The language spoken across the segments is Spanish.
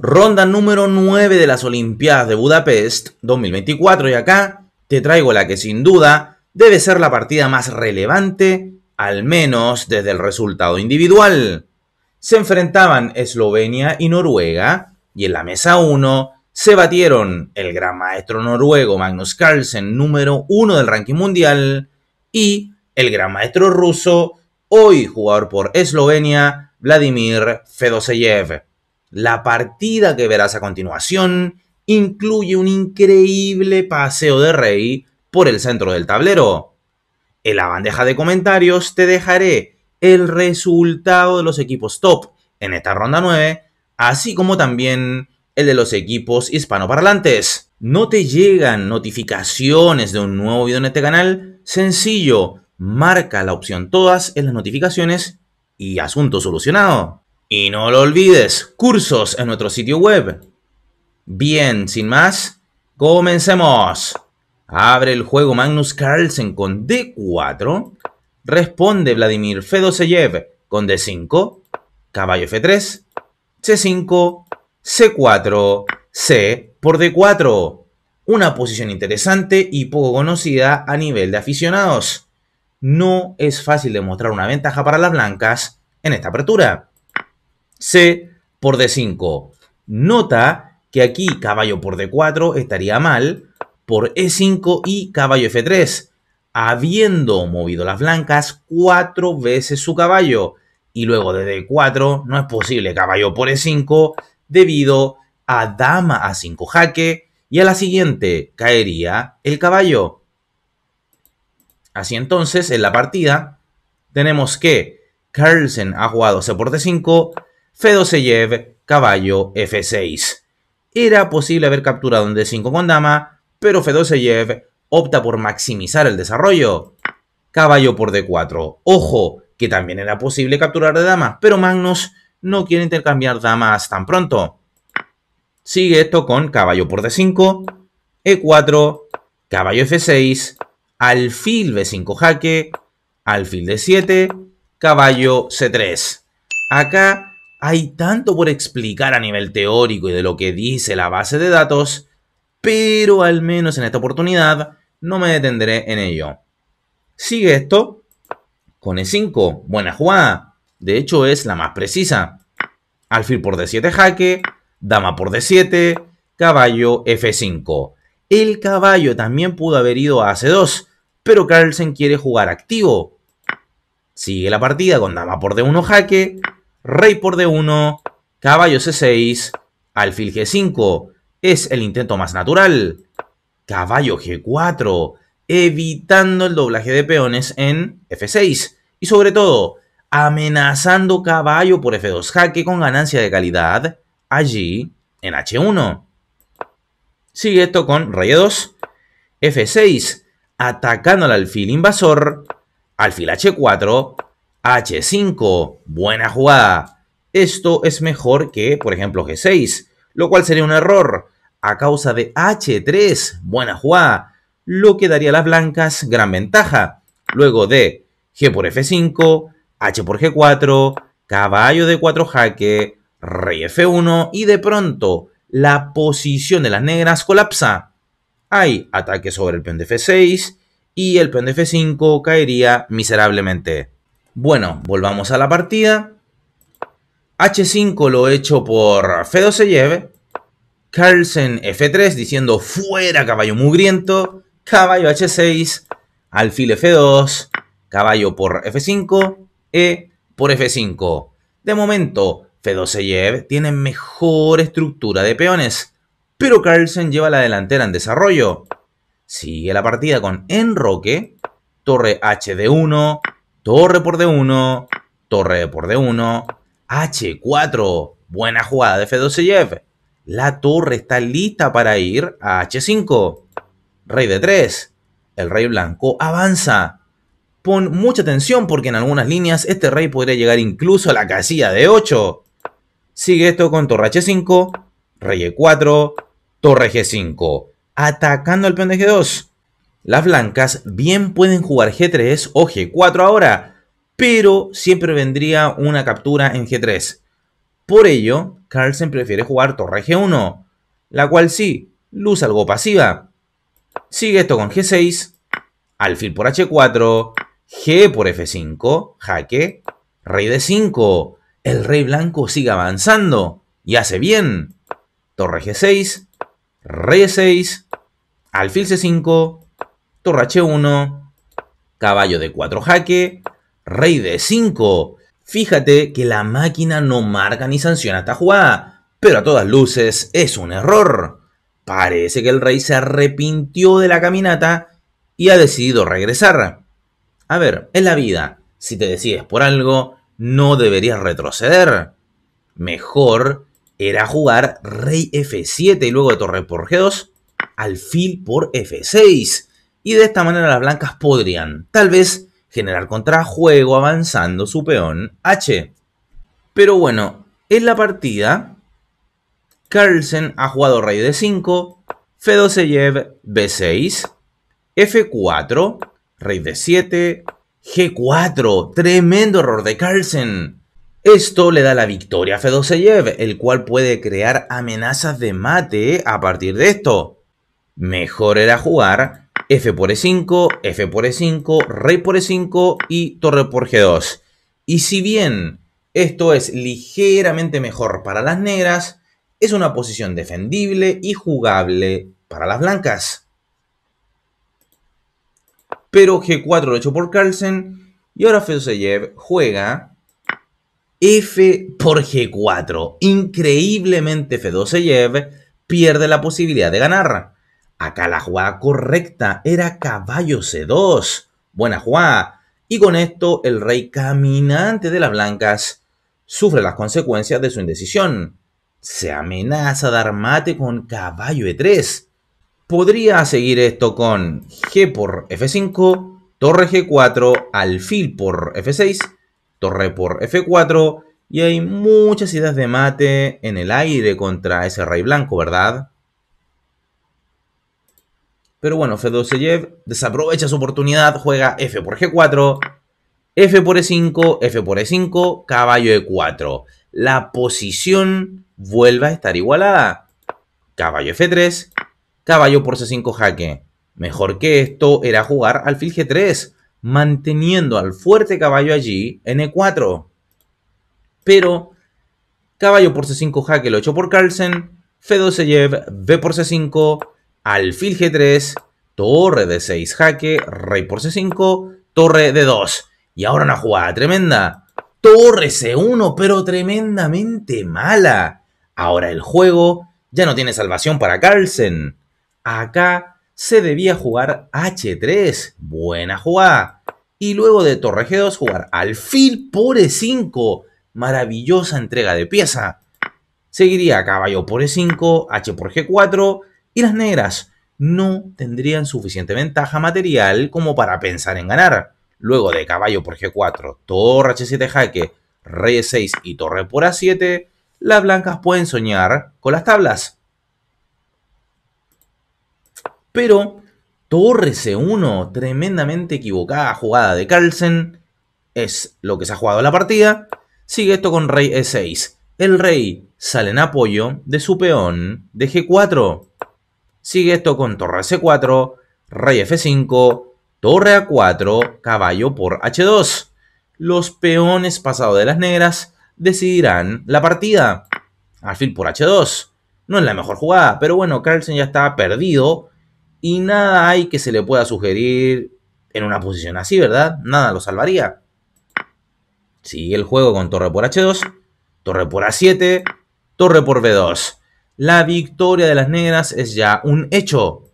Ronda número 9 de las Olimpiadas de Budapest 2024 y acá te traigo la que sin duda debe ser la partida más relevante, al menos desde el resultado individual. Se enfrentaban Eslovenia y Noruega y en la mesa 1 se batieron el gran maestro noruego Magnus Carlsen, número 1 del ranking mundial, y el gran maestro ruso, hoy jugador por Eslovenia, Vladimir Fedoseyev. La partida que verás a continuación incluye un increíble paseo de rey por el centro del tablero. En la bandeja de comentarios te dejaré el resultado de los equipos top en esta ronda 9, así como también el de los equipos hispanoparlantes. ¿No te llegan notificaciones de un nuevo video en este canal? Sencillo, marca la opción todas en las notificaciones y asunto solucionado. Y no lo olvides, cursos en nuestro sitio web. Bien, sin más, comencemos. Abre el juego Magnus Carlsen con D4. Responde Vladimir Fedoseyev con D5. Caballo F3. C5. C4. C por D4. Una posición interesante y poco conocida a nivel de aficionados. No es fácil demostrar una ventaja para las blancas en esta apertura. C por D5. Nota que aquí caballo por D4 estaría mal, por E5 y caballo F3, habiendo movido las blancas cuatro veces su caballo. Y luego de D4 no es posible caballo por E5 debido a dama A5 jaque y a la siguiente caería el caballo. Así entonces, en la partida tenemos que Carlsen ha jugado C por D5, Fedoseyev, caballo F6. Era posible haber capturado un D5 con dama, pero Fedoseyev opta por maximizar el desarrollo. Caballo por D4. Ojo, que también era posible capturar de dama, pero Magnus no quiere intercambiar damas tan pronto. Sigue esto con caballo por D5, E4, caballo F6, alfil B5 jaque, alfil D7, caballo C3. Acá hay tanto por explicar a nivel teórico y de lo que dice la base de datos, pero al menos en esta oportunidad no me detendré en ello. Sigue esto con E5, buena jugada, de hecho es la más precisa. Alfil por D7 jaque, dama por D7, caballo F5. El caballo también pudo haber ido a C2, pero Carlsen quiere jugar activo. Sigue la partida con dama por D1 jaque, rey por d1, caballo c6, alfil g5. Es el intento más natural. Caballo g4, evitando el doblaje de peones en f6. Y sobre todo, amenazando caballo por f2 jaque con ganancia de calidad allí en h1. Sigue esto con rey e2, f6, atacando al alfil invasor, alfil h4, H5, buena jugada. Esto es mejor que, por ejemplo, G6, lo cual sería un error. A causa de H3, buena jugada, lo que daría a las blancas gran ventaja. Luego de G por F5, H por G4, caballo de 4 jaque, rey F1 y de pronto la posición de las negras colapsa. Hay ataque sobre el peón de F6 y el peón de F5 caería miserablemente. Bueno, volvamos a la partida. H5 lo he hecho por Fedo se lleve. Carlsen F3 diciendo fuera caballo mugriento. Caballo H6. Alfil F2. Caballo por F5. E por F5. De momento, lleve tiene mejor estructura de peones, pero Carlsen lleva la delantera en desarrollo. Sigue la partida con enroque, torre hd 1 Torre por D1, torre por D1, H4, buena jugada de F2 F, La torre está lista para ir a H5. Rey de 3. El rey blanco avanza. Pon mucha atención porque en algunas líneas este rey podría llegar incluso a la casilla de 8. Sigue esto con torre H5, rey E4, torre G5. Atacando al peón de G2. Las blancas bien pueden jugar G3 o G4 ahora, pero siempre vendría una captura en G3. Por ello, Carlsen prefiere jugar torre G1, la cual sí, luz algo pasiva. Sigue esto con G6, alfil por H4, G por F5, jaque, rey de 5. El rey blanco sigue avanzando y hace bien. Torre G6, rey 6, alfil C5, Torre h 1, caballo de 4 jaque, rey de 5. Fíjate que la máquina no marca ni sanciona esta jugada, pero a todas luces es un error. Parece que el rey se arrepintió de la caminata y ha decidido regresar. A ver, en la vida, si te decides por algo, no deberías retroceder. Mejor era jugar rey f7 y luego de torre por g2, alfil por f6 y de esta manera las blancas podrían, tal vez, generar contrajuego avanzando su peón H. Pero bueno, en la partida, Carlsen ha jugado rey de 5, Fedoseyev B6, F4, rey de 7, G4, tremendo error de Carlsen. Esto le da la victoria a Fedoseyev, el cual puede crear amenazas de mate a partir de esto. Mejor era jugar F por E5, F por E5, Rey por E5 y Torre por G2. Y si bien esto es ligeramente mejor para las negras, es una posición defendible y jugable para las blancas. Pero G4 lo hecho por Carlsen y ahora Fedoseyev juega F por G4. Increíblemente Fedoseyev pierde la posibilidad de ganar. Acá la jugada correcta era caballo C2. Buena jugada. Y con esto el rey caminante de las blancas sufre las consecuencias de su indecisión. Se amenaza dar mate con caballo E3. Podría seguir esto con G por F5, torre G4, alfil por F6, torre por F4 y hay muchas ideas de mate en el aire contra ese rey blanco, ¿verdad? Pero bueno, Fedoseyev desaprovecha su oportunidad, juega F por G4, F por E5, F por E5, caballo E4. La posición vuelve a estar igualada. Caballo F3, caballo por C5 jaque. Mejor que esto era jugar alfil G3, manteniendo al fuerte caballo allí en E4. Pero caballo por C5 jaque lo echó por Carlsen, Fedoseyev, B por C5, alfil G3, torre de 6 jaque, rey por C5, torre de 2. Y ahora una jugada tremenda. Torre C1, pero tremendamente mala. Ahora el juego ya no tiene salvación para Carlsen. Acá se debía jugar H3. Buena jugada. Y luego de torre G2 jugar alfil por E5. Maravillosa entrega de pieza. Seguiría caballo por E5, H por G4 y las negras no tendrían suficiente ventaja material como para pensar en ganar. Luego de caballo por G4, torre H7 jaque, rey E6 y torre por A7, las blancas pueden soñar con las tablas. Pero torre C1, tremendamente equivocada jugada de Carlsen, es lo que se ha jugado la partida. Sigue esto con rey E6. El rey sale en apoyo de su peón de G4. Sigue esto con torre C4, rey F5, torre A4, caballo por H2. Los peones pasados de las negras decidirán la partida. Al fin por H2. No es la mejor jugada, pero bueno, Carlsen ya está perdido y nada hay que se le pueda sugerir en una posición así, ¿verdad? Nada lo salvaría. Sigue el juego con torre por H2, torre por A7, torre por B2. La victoria de las negras es ya un hecho.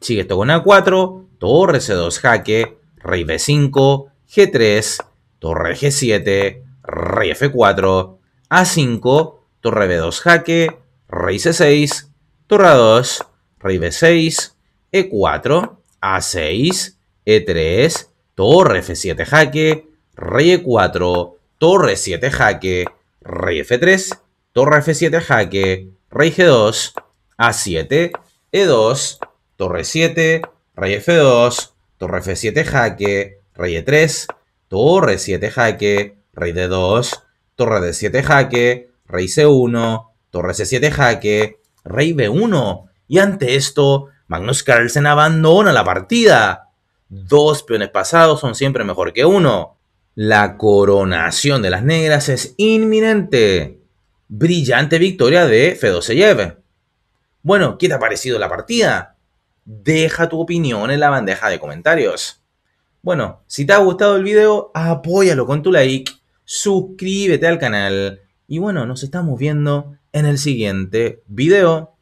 Sigue esto con A4, torre C2 jaque, rey B5, G3, torre G7, rey F4, A5, torre B2 jaque, rey C6, torre A2, rey B6, E4, A6, E3, torre F7 jaque, rey E4, torre 7 jaque, rey F3, torre F7 jaque, rey G2, A7, E2, torre 7, rey F2, torre F7 jaque, rey E3, torre 7 jaque, rey D2, torre D7 jaque, rey C1, torre C7 jaque, rey B1. Y ante esto, Magnus Carlsen abandona la partida. Dos peones pasados son siempre mejor que uno. La coronación de las negras es inminente brillante victoria de Fedoseyev. Bueno, ¿qué te ha parecido la partida? Deja tu opinión en la bandeja de comentarios. Bueno, si te ha gustado el video, apóyalo con tu like, suscríbete al canal y bueno, nos estamos viendo en el siguiente video.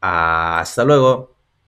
Hasta luego.